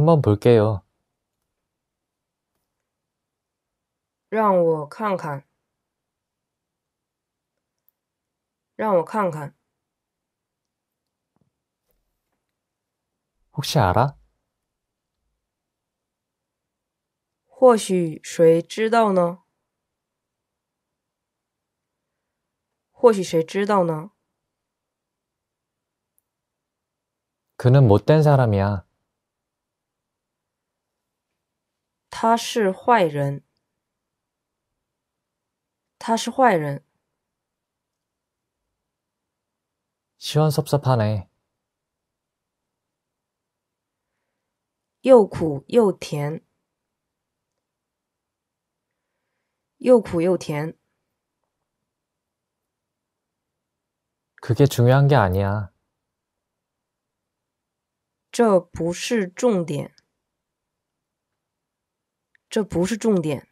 한번 볼게요. 让我看看，让我看看。 혹시 알아? 或许谁知道呢？或许谁知道呢？ 그는 못된 사람이야. 他是坏人。他是坏人。 시원섭섭하네. 又苦又甜。又苦又甜。 그게 중요한 게 아니야. 这不是重点。这不是重点。